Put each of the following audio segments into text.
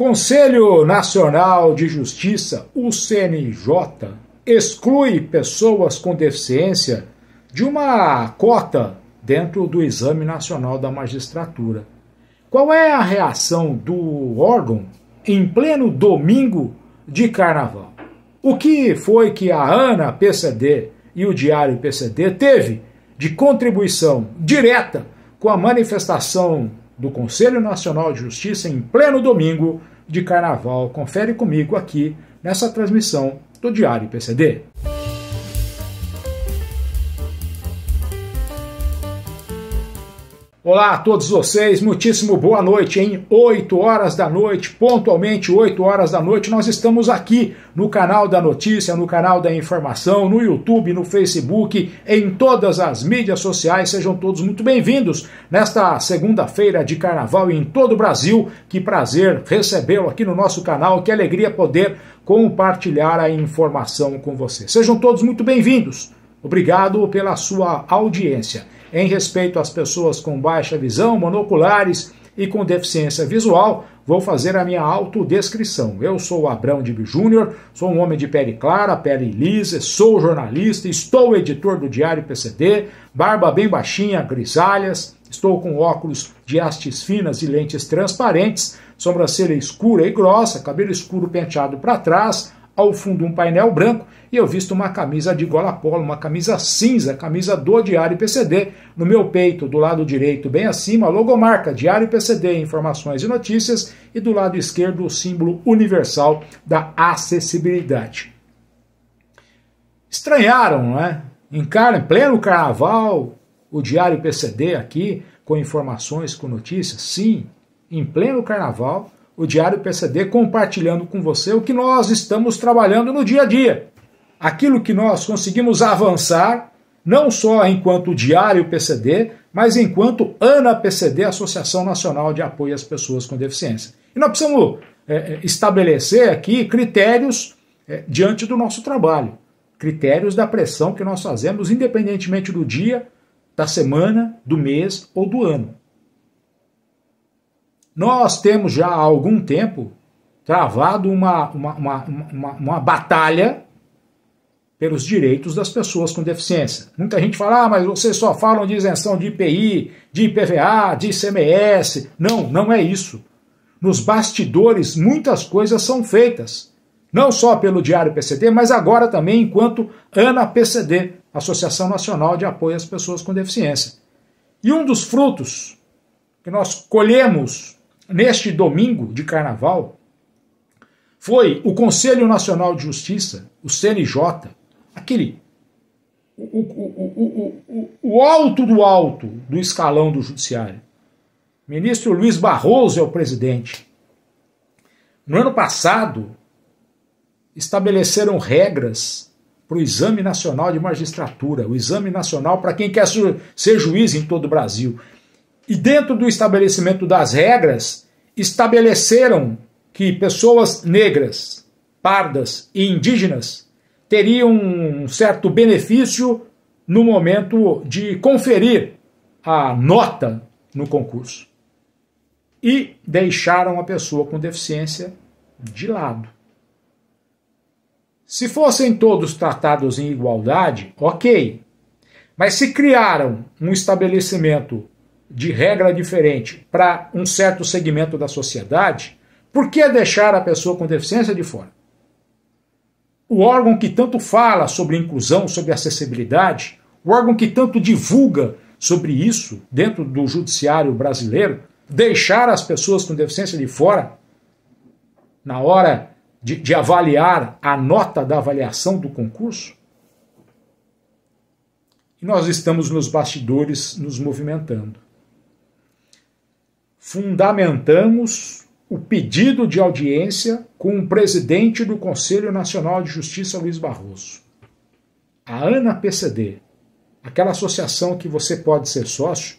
Conselho Nacional de Justiça, o CNJ, exclui pessoas com deficiência de uma cota dentro do Exame Nacional da Magistratura. Qual é a reação do órgão em pleno domingo de carnaval? O que foi que a ANA PCD e o Diário PCD teve de contribuição direta com a manifestação do Conselho Nacional de Justiça em pleno domingo de carnaval. Confere comigo aqui nessa transmissão do Diário PCD. Olá a todos vocês, muitíssimo boa noite, em 8 horas da noite, pontualmente 8 horas da noite, nós estamos aqui no canal da notícia, no canal da informação, no YouTube, no Facebook, em todas as mídias sociais. Sejam todos muito bem-vindos nesta segunda-feira de carnaval em todo o Brasil. Que prazer recebê-lo aqui no nosso canal, que alegria poder compartilhar a informação com você. Sejam todos muito bem-vindos. Obrigado pela sua audiência em respeito às pessoas com baixa visão, monoculares e com deficiência visual, vou fazer a minha autodescrição. Eu sou Abrão Dib Júnior, sou um homem de pele clara, pele lisa, sou jornalista, estou editor do Diário PCD, barba bem baixinha, grisalhas, estou com óculos de hastes finas e lentes transparentes, sobrancelha escura e grossa, cabelo escuro penteado para trás, ao fundo um painel branco e eu visto uma camisa de gola polo, uma camisa cinza, camisa do Diário PCD, no meu peito, do lado direito, bem acima, a logomarca Diário PCD, informações e notícias, e do lado esquerdo o símbolo universal da acessibilidade. Estranharam, né? Em, car... em pleno carnaval, o Diário PCD aqui, com informações, com notícias, sim, em pleno carnaval, o Diário PCD compartilhando com você o que nós estamos trabalhando no dia a dia. Aquilo que nós conseguimos avançar, não só enquanto Diário PCD, mas enquanto ANA PCD, Associação Nacional de Apoio às Pessoas com Deficiência. E nós precisamos é, é, estabelecer aqui critérios é, diante do nosso trabalho, critérios da pressão que nós fazemos, independentemente do dia, da semana, do mês ou do ano. Nós temos já há algum tempo travado uma, uma, uma, uma, uma batalha pelos direitos das pessoas com deficiência. Muita gente fala, ah, mas vocês só falam de isenção de IPI, de IPVA, de ICMS. Não, não é isso. Nos bastidores, muitas coisas são feitas. Não só pelo Diário PCD, mas agora também enquanto ANA PCD, Associação Nacional de Apoio às Pessoas com Deficiência. E um dos frutos que nós colhemos neste domingo de carnaval foi o Conselho Nacional de Justiça, o CNJ, aquele. O, o, o, o alto do alto do escalão do judiciário. O ministro Luiz Barroso é o presidente. No ano passado, estabeleceram regras para o Exame Nacional de Magistratura, o Exame Nacional para quem quer ser juiz em todo o Brasil. E dentro do estabelecimento das regras, estabeleceram que pessoas negras, pardas e indígenas teriam um certo benefício no momento de conferir a nota no concurso. E deixaram a pessoa com deficiência de lado. Se fossem todos tratados em igualdade, ok. Mas se criaram um estabelecimento de regra diferente para um certo segmento da sociedade, por que deixar a pessoa com deficiência de fora? O órgão que tanto fala sobre inclusão, sobre acessibilidade, o órgão que tanto divulga sobre isso dentro do judiciário brasileiro, deixar as pessoas com deficiência de fora na hora de, de avaliar a nota da avaliação do concurso? E nós estamos nos bastidores nos movimentando fundamentamos o pedido de audiência com o presidente do Conselho Nacional de Justiça, Luiz Barroso. A ANA PCD, aquela associação que você pode ser sócio,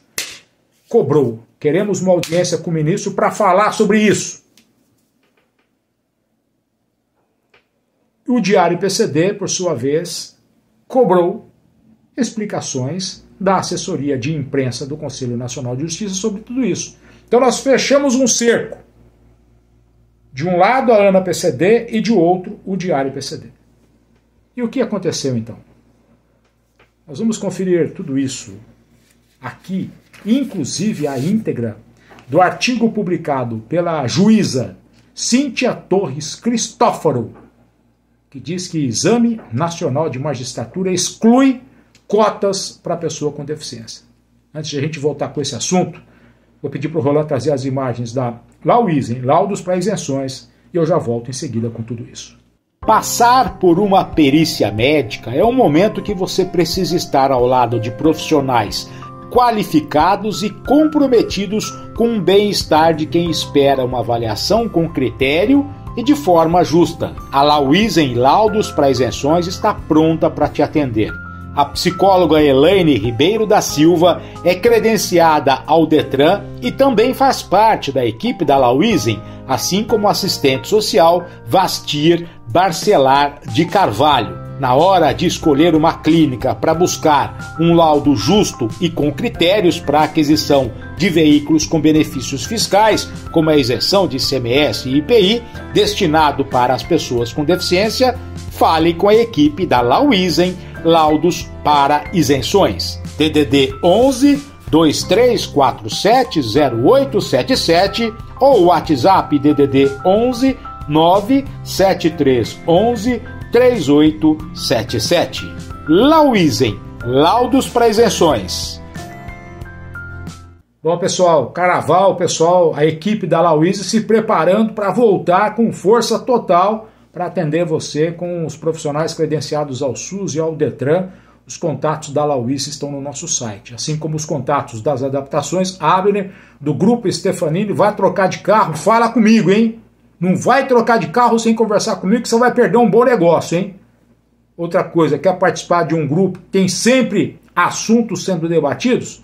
cobrou. Queremos uma audiência com o ministro para falar sobre isso. O Diário PCD, por sua vez, cobrou explicações da assessoria de imprensa do Conselho Nacional de Justiça sobre tudo isso. Então nós fechamos um cerco. De um lado a ANA PCD e de outro o Diário PCD. E o que aconteceu então? Nós vamos conferir tudo isso aqui, inclusive a íntegra do artigo publicado pela juíza Cíntia Torres Cristóforo, que diz que Exame Nacional de Magistratura exclui cotas para pessoa com deficiência. Antes de a gente voltar com esse assunto, Vou pedir para o Roland trazer as imagens da Lau laudos para isenções, e eu já volto em seguida com tudo isso. Passar por uma perícia médica é um momento que você precisa estar ao lado de profissionais qualificados e comprometidos com o bem-estar de quem espera uma avaliação com critério e de forma justa. A Lauizen Laudos para Isenções está pronta para te atender. A psicóloga Elaine Ribeiro da Silva é credenciada ao Detran e também faz parte da equipe da Lauizen, assim como assistente social Vastir Barcelar de Carvalho. Na hora de escolher uma clínica para buscar um laudo justo e com critérios para aquisição de veículos com benefícios fiscais, como a isenção de CMS e IPI, destinado para as pessoas com deficiência, fale com a equipe da Lauizen laudos para isenções. DDD 11 23470877 ou WhatsApp DDD 11 97311 3877. Lauizen, laudos para isenções. Bom, pessoal, Carnaval, pessoal, a equipe da Lauizen se preparando para voltar com força total para atender você com os profissionais credenciados ao SUS e ao DETRAN. Os contatos da Lauice estão no nosso site, assim como os contatos das adaptações. Abner, do Grupo Stefanini, vai trocar de carro? Fala comigo, hein? Não vai trocar de carro sem conversar comigo, que você vai perder um bom negócio, hein? Outra coisa, quer participar de um grupo que tem sempre assuntos sendo debatidos?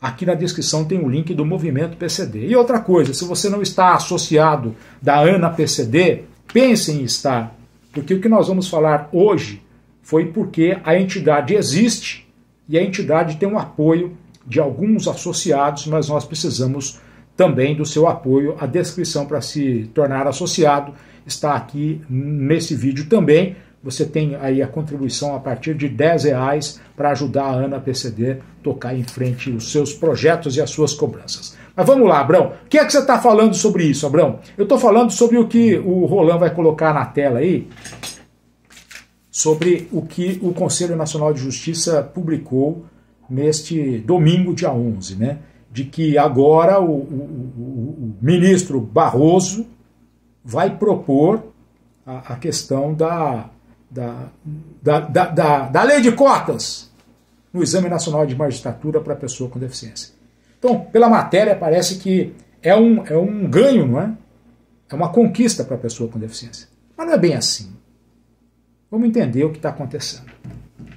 Aqui na descrição tem o link do Movimento PCD. E outra coisa, se você não está associado da ANA PCD, pensem em estar, porque o que nós vamos falar hoje foi porque a entidade existe e a entidade tem um apoio de alguns associados, mas nós precisamos também do seu apoio. A descrição para se tornar associado está aqui nesse vídeo também. Você tem aí a contribuição a partir de 10 reais para ajudar a Ana PCD tocar em frente os seus projetos e as suas cobranças. Mas vamos lá, Abrão. O que é que você está falando sobre isso, Abrão? Eu estou falando sobre o que o Roland vai colocar na tela aí, sobre o que o Conselho Nacional de Justiça publicou neste domingo, dia 11, né? De que agora o, o, o, o ministro Barroso vai propor a, a questão da, da, da, da, da lei de cotas no Exame Nacional de Magistratura para a Pessoa com Deficiência. Então, pela matéria, parece que é um, é um ganho, não é? É uma conquista para a pessoa com deficiência. Mas não é bem assim. Vamos entender o que está acontecendo.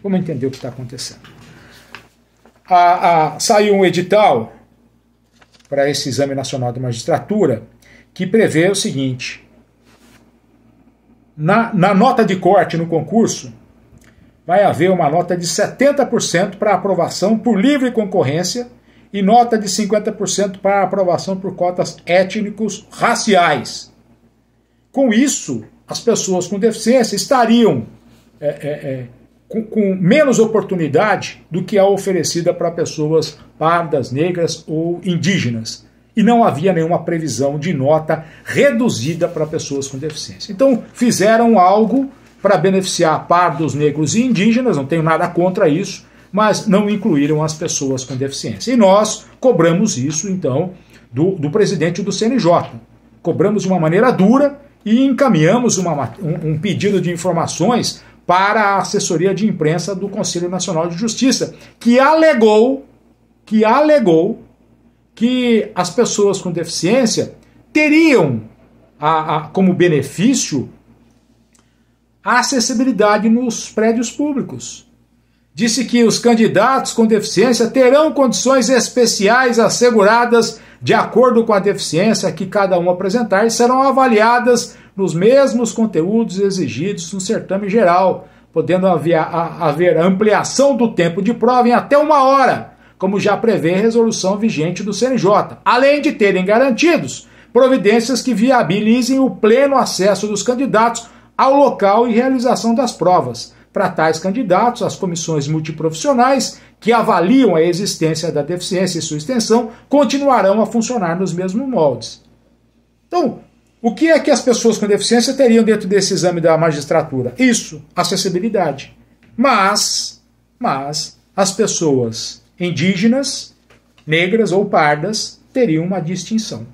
Vamos entender o que está acontecendo. A, a, saiu um edital para esse Exame Nacional de Magistratura que prevê o seguinte: na, na nota de corte no concurso, vai haver uma nota de 70% para aprovação por livre concorrência e nota de 50% para aprovação por cotas étnicos raciais. Com isso, as pessoas com deficiência estariam é, é, é, com, com, menos oportunidade do que a oferecida para pessoas pardas, negras ou indígenas. E não havia nenhuma previsão de nota reduzida para pessoas com deficiência. Então, fizeram algo para beneficiar pardos, negros e indígenas, não tenho nada contra isso, mas não incluíram as pessoas com deficiência. E nós cobramos isso, então, do, do presidente do CNJ. Cobramos de uma maneira dura e encaminhamos uma, um, um pedido de informações para a assessoria de imprensa do Conselho Nacional de Justiça, que alegou que alegou que as pessoas com deficiência teriam a, a, como benefício a acessibilidade nos prédios públicos disse que os candidatos com deficiência terão condições especiais asseguradas de acordo com a deficiência que cada um apresentar e serão avaliadas nos mesmos conteúdos exigidos no certame geral, podendo haver ampliação do tempo de prova em até uma hora, como já prevê a resolução vigente do CNJ, além de terem garantidos providências que viabilizem o pleno acesso dos candidatos ao local e realização das provas para tais candidatos, as comissões multiprofissionais que avaliam a existência da deficiência e sua extensão continuarão a funcionar nos mesmos moldes. Então, o que é que as pessoas com deficiência teriam dentro desse exame da magistratura? Isso, acessibilidade. Mas, mas as pessoas indígenas, negras ou pardas teriam uma distinção.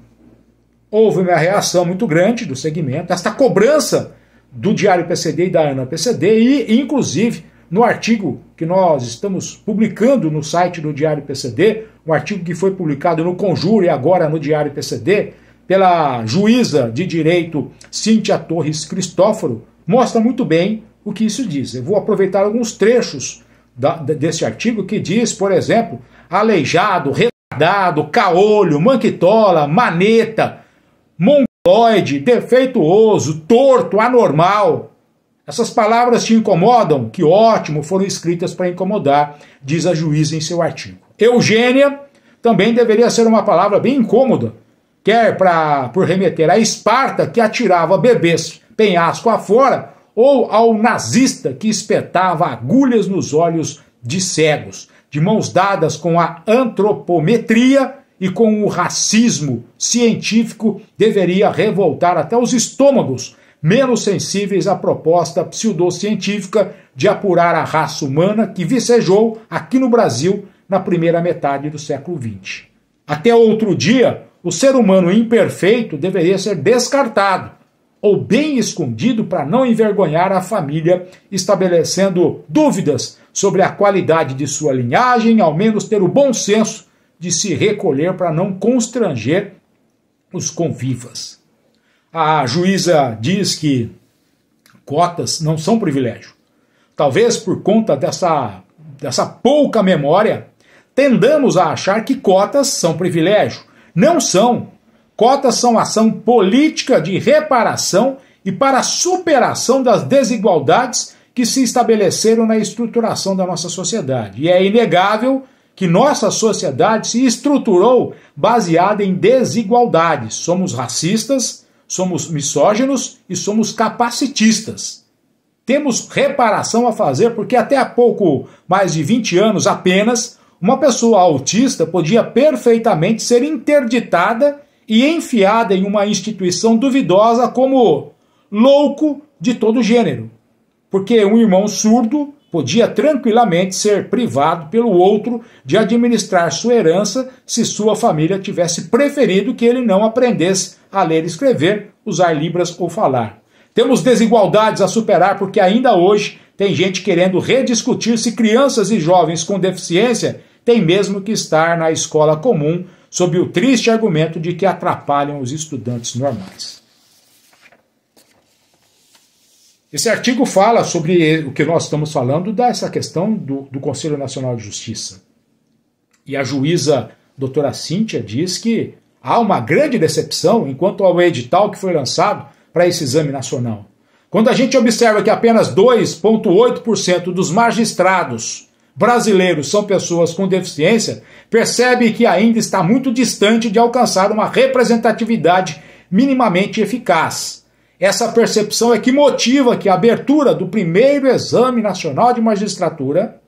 Houve uma reação muito grande do segmento, esta cobrança do Diário PCD e da ANA PCD, e inclusive no artigo que nós estamos publicando no site do Diário PCD, um artigo que foi publicado no Conjuro e agora no Diário PCD, pela juíza de direito Cíntia Torres Cristóforo, mostra muito bem o que isso diz. Eu vou aproveitar alguns trechos da, desse artigo que diz, por exemplo, aleijado, retardado, caolho, manquitola, maneta, mon Doide, defeituoso, torto, anormal. Essas palavras te incomodam? Que ótimo, foram escritas para incomodar, diz a juíza em seu artigo. Eugênia também deveria ser uma palavra bem incômoda, quer pra, por remeter a Esparta, que atirava bebês penhasco afora, ou ao nazista que espetava agulhas nos olhos de cegos. De mãos dadas com a antropometria, e com o racismo científico deveria revoltar até os estômagos menos sensíveis à proposta pseudocientífica de apurar a raça humana que vicejou aqui no Brasil na primeira metade do século XX. Até outro dia, o ser humano imperfeito deveria ser descartado ou bem escondido para não envergonhar a família, estabelecendo dúvidas sobre a qualidade de sua linhagem, ao menos ter o bom senso de se recolher para não constranger os convivas. A juíza diz que cotas não são privilégio. Talvez por conta dessa, dessa pouca memória, tendamos a achar que cotas são privilégio. Não são. Cotas são ação política de reparação e para superação das desigualdades que se estabeleceram na estruturação da nossa sociedade. E é inegável que nossa sociedade se estruturou baseada em desigualdades. Somos racistas, somos misóginos e somos capacitistas. Temos reparação a fazer porque até há pouco mais de 20 anos apenas, uma pessoa autista podia perfeitamente ser interditada e enfiada em uma instituição duvidosa como louco de todo gênero. Porque um irmão surdo podia tranquilamente ser privado pelo outro de administrar sua herança se sua família tivesse preferido que ele não aprendesse a ler e escrever, usar libras ou falar. Temos desigualdades a superar porque ainda hoje tem gente querendo rediscutir se crianças e jovens com deficiência têm mesmo que estar na escola comum, sob o triste argumento de que atrapalham os estudantes normais. Esse artigo fala sobre o que nós estamos falando, dessa questão do, do Conselho Nacional de Justiça. E a juíza doutora Cíntia diz que há uma grande decepção enquanto ao edital que foi lançado para esse exame nacional. Quando a gente observa que apenas 2,8% dos magistrados brasileiros são pessoas com deficiência, percebe que ainda está muito distante de alcançar uma representatividade minimamente eficaz. Essa percepção é que motiva que a abertura do primeiro Exame Nacional de Magistratura,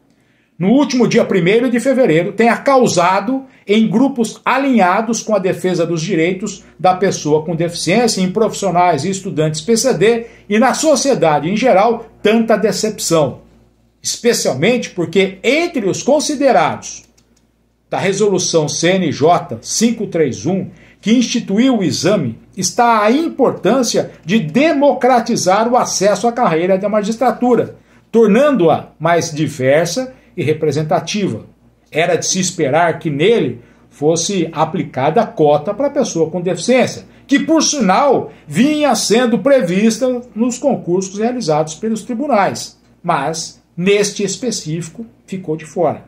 no último dia 1 de fevereiro, tenha causado em grupos alinhados com a defesa dos direitos da pessoa com deficiência, em profissionais e estudantes PCD e na sociedade em geral, tanta decepção. Especialmente porque entre os considerados da resolução CNJ 531 que instituiu o exame está a importância de democratizar o acesso à carreira da magistratura, tornando-a mais diversa e representativa. Era de se esperar que nele fosse aplicada a cota para pessoa com deficiência, que por sinal vinha sendo prevista nos concursos realizados pelos tribunais, mas neste específico ficou de fora.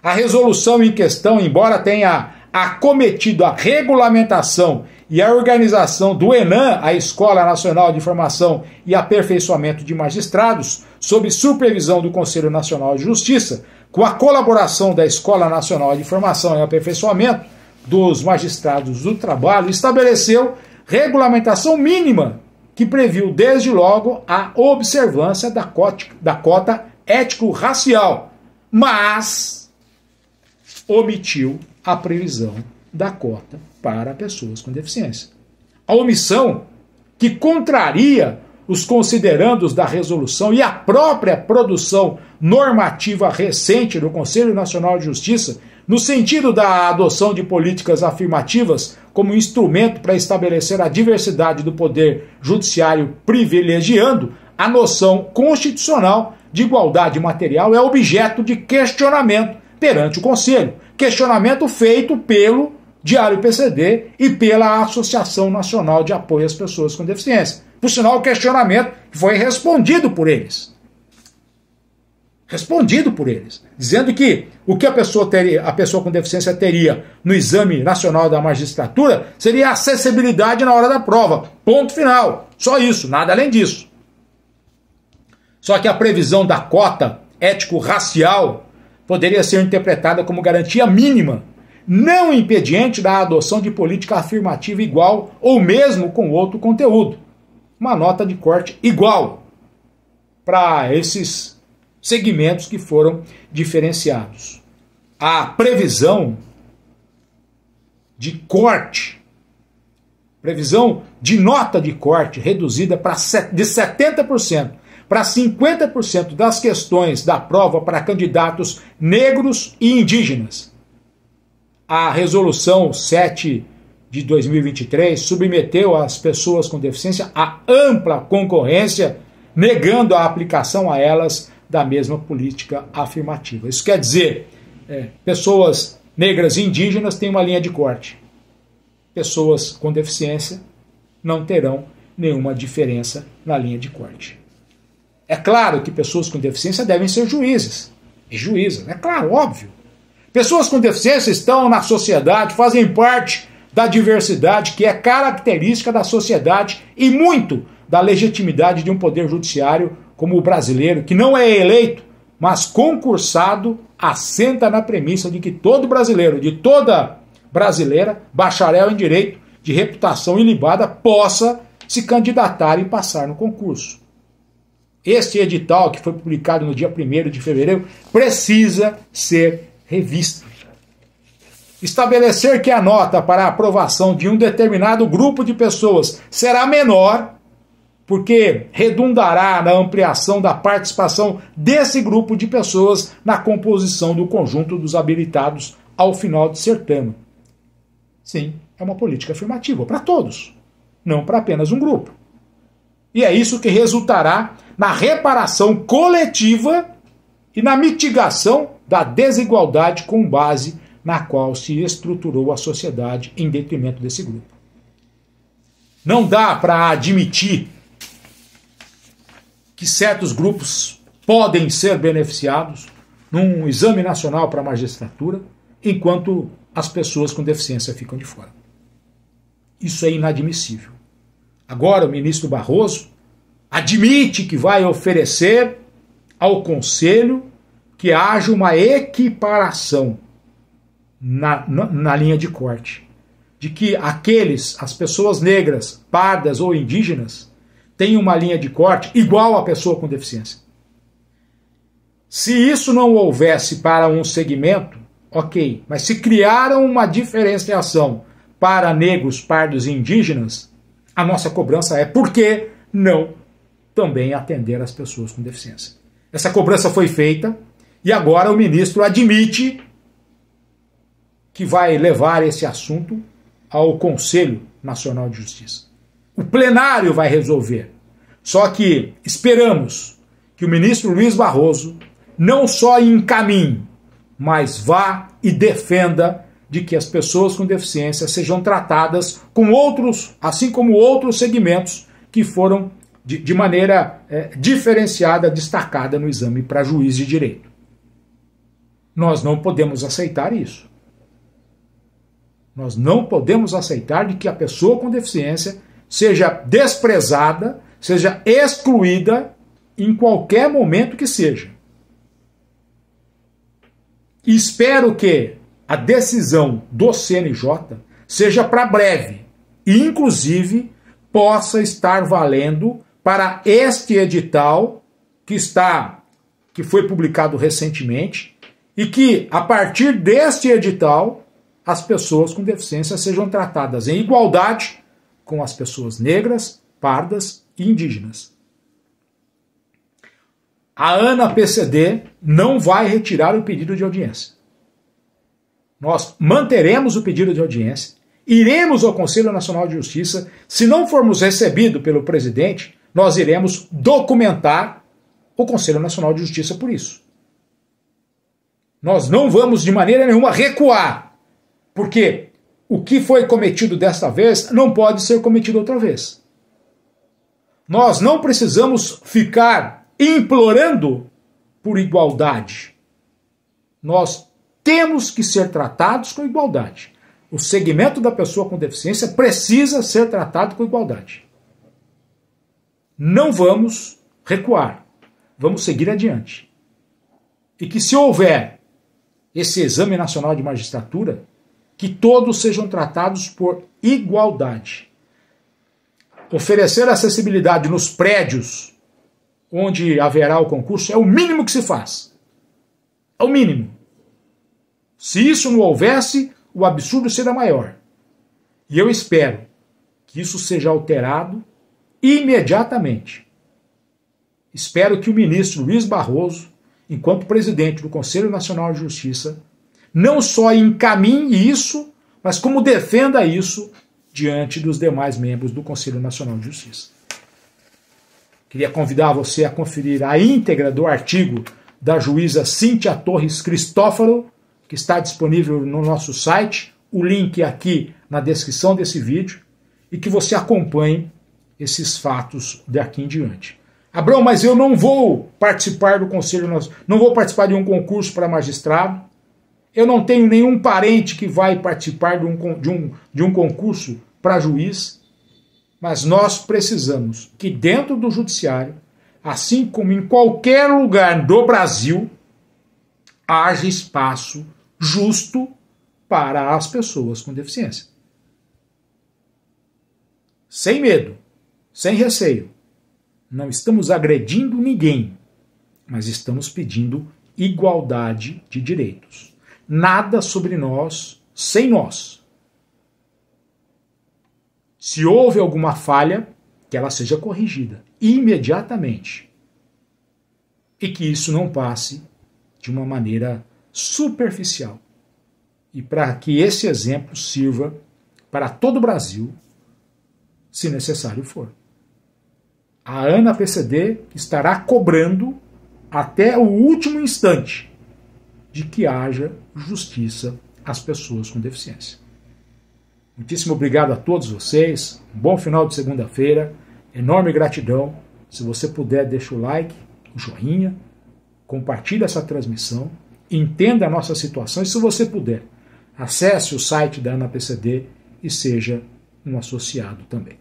A resolução em questão, embora tenha acometido a regulamentação e a organização do ENAM, a Escola Nacional de Formação e Aperfeiçoamento de Magistrados, sob supervisão do Conselho Nacional de Justiça, com a colaboração da Escola Nacional de Formação e Aperfeiçoamento dos Magistrados do Trabalho, estabeleceu regulamentação mínima que previu desde logo a observância da cota, da cota ético-racial, mas omitiu a previsão da cota para pessoas com deficiência. A omissão que contraria os considerandos da resolução e a própria produção normativa recente do Conselho Nacional de Justiça, no sentido da adoção de políticas afirmativas como instrumento para estabelecer a diversidade do poder judiciário, privilegiando a noção constitucional de igualdade material, é objeto de questionamento perante o Conselho questionamento feito pelo Diário PCD e pela Associação Nacional de Apoio às Pessoas com Deficiência. Por sinal, o questionamento foi respondido por eles. Respondido por eles, dizendo que o que a pessoa, teria, a pessoa com deficiência teria no Exame Nacional da Magistratura seria acessibilidade na hora da prova. Ponto final. Só isso, nada além disso. Só que a previsão da cota ético-racial poderia ser interpretada como garantia mínima, não impediente da adoção de política afirmativa igual ou mesmo com outro conteúdo. Uma nota de corte igual para esses segmentos que foram diferenciados. A previsão de corte, previsão de nota de corte reduzida para de 70% para 50% das questões da prova para candidatos negros e indígenas. A resolução 7 de 2023 submeteu as pessoas com deficiência a ampla concorrência, negando a aplicação a elas da mesma política afirmativa. Isso quer dizer, é, pessoas negras e indígenas têm uma linha de corte. Pessoas com deficiência não terão nenhuma diferença na linha de corte. É claro que pessoas com deficiência devem ser juízes e juízas, é claro, óbvio. Pessoas com deficiência estão na sociedade, fazem parte da diversidade que é característica da sociedade e muito da legitimidade de um poder judiciário como o brasileiro, que não é eleito, mas concursado, assenta na premissa de que todo brasileiro, de toda brasileira, bacharel em direito, de reputação ilibada, possa se candidatar e passar no concurso. Este edital, que foi publicado no dia 1 de fevereiro, precisa ser revisto. Estabelecer que a nota para a aprovação de um determinado grupo de pessoas será menor, porque redundará na ampliação da participação desse grupo de pessoas na composição do conjunto dos habilitados ao final do certame. Sim, é uma política afirmativa para todos, não para apenas um grupo. E é isso que resultará na reparação coletiva e na mitigação da desigualdade com base na qual se estruturou a sociedade em detrimento desse grupo. Não dá para admitir que certos grupos podem ser beneficiados num exame nacional para a magistratura, enquanto as pessoas com deficiência ficam de fora. Isso é inadmissível. Agora, o ministro Barroso admite que vai oferecer ao conselho que haja uma equiparação na, na, na, linha de corte, de que aqueles, as pessoas negras, pardas ou indígenas, têm uma linha de corte igual à pessoa com deficiência. Se isso não houvesse para um segmento, ok, mas se criaram uma diferenciação para negros, pardos e indígenas, a nossa cobrança é por que não também atender as pessoas com deficiência. Essa cobrança foi feita e agora o ministro admite que vai levar esse assunto ao Conselho Nacional de Justiça. O plenário vai resolver. Só que esperamos que o ministro Luiz Barroso não só encaminhe, mas vá e defenda de que as pessoas com deficiência sejam tratadas com outros, assim como outros segmentos que foram de, de maneira é, diferenciada, destacada no exame para juiz de direito. Nós não podemos aceitar isso. Nós não podemos aceitar de que a pessoa com deficiência seja desprezada, seja excluída em qualquer momento que seja. Espero que a decisão do CNJ seja para breve e, inclusive, possa estar valendo para este edital que está que foi publicado recentemente e que a partir deste edital as pessoas com deficiência sejam tratadas em igualdade com as pessoas negras, pardas e indígenas. A ANA PCD não vai retirar o pedido de audiência. Nós manteremos o pedido de audiência, iremos ao Conselho Nacional de Justiça. Se não formos recebidos pelo presidente, nós iremos documentar o Conselho Nacional de Justiça por isso. Nós não vamos de maneira nenhuma recuar, porque o que foi cometido desta vez não pode ser cometido outra vez. Nós não precisamos ficar implorando por igualdade. Nós temos que ser tratados com igualdade. O segmento da pessoa com deficiência precisa ser tratado com igualdade não vamos recuar, vamos seguir adiante. E que se houver esse exame nacional de magistratura, que todos sejam tratados por igualdade. Oferecer acessibilidade nos prédios onde haverá o concurso é o mínimo que se faz. É o mínimo. Se isso não houvesse, o absurdo será maior. E eu espero que isso seja alterado imediatamente. Espero que o ministro Luiz Barroso, enquanto presidente do Conselho Nacional de Justiça, não só encaminhe isso, mas como defenda isso diante dos demais membros do Conselho Nacional de Justiça. Queria convidar você a conferir a íntegra do artigo da juíza Cíntia Torres Cristófaro, que está disponível no nosso site, o link é aqui na descrição desse vídeo, e que você acompanhe esses fatos daqui em diante. Abrão, mas eu não vou participar do conselho, não vou participar de um concurso para magistrado. Eu não tenho nenhum parente que vai participar de um, de um, de um concurso para juiz. Mas nós precisamos que dentro do judiciário, assim como em qualquer lugar do Brasil, haja espaço justo para as pessoas com deficiência. Sem medo sem receio. Não estamos agredindo ninguém, mas estamos pedindo igualdade de direitos. Nada sobre nós sem nós. Se houve alguma falha, que ela seja corrigida imediatamente. E que isso não passe de uma maneira superficial. E para que esse exemplo sirva para todo o Brasil, se necessário for a ANA PCD estará cobrando até o último instante de que haja justiça às pessoas com deficiência. Muitíssimo obrigado a todos vocês. Um bom final de segunda-feira. Enorme gratidão. Se você puder, deixa o like, o joinha, compartilhe essa transmissão, entenda a nossa situação e, se você puder, acesse o site da ANAPCD e seja um associado também.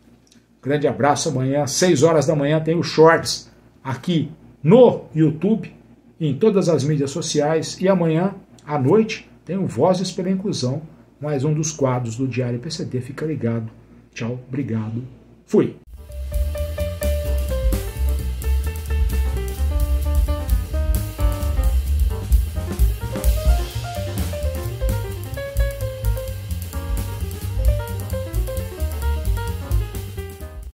Grande abraço. Amanhã, 6 horas da manhã, tem o Shorts aqui no YouTube, em todas as mídias sociais. E amanhã, à noite, tem o Vozes pela Inclusão, mais um dos quadros do Diário PCD. Fica ligado. Tchau, obrigado. Fui.